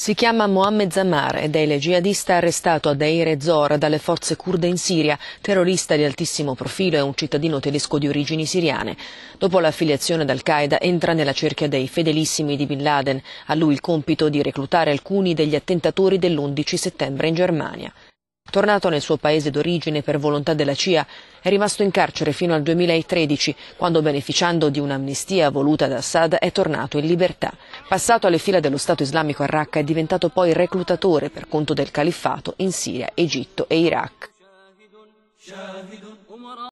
Si chiama Mohammed Zamar ed è il jihadista arrestato a Deir Zor dalle forze kurde in Siria, terrorista di altissimo profilo e un cittadino tedesco di origini siriane. Dopo l'affiliazione ad Al-Qaeda entra nella cerchia dei fedelissimi di Bin Laden, a lui il compito di reclutare alcuni degli attentatori dell'11 settembre in Germania. Tornato nel suo paese d'origine per volontà della CIA, è rimasto in carcere fino al 2013, quando beneficiando di un'amnistia voluta da Assad è tornato in libertà. Passato alle fila dello Stato islamico a Raqqa è diventato poi reclutatore per conto del califfato in Siria, Egitto e Iraq.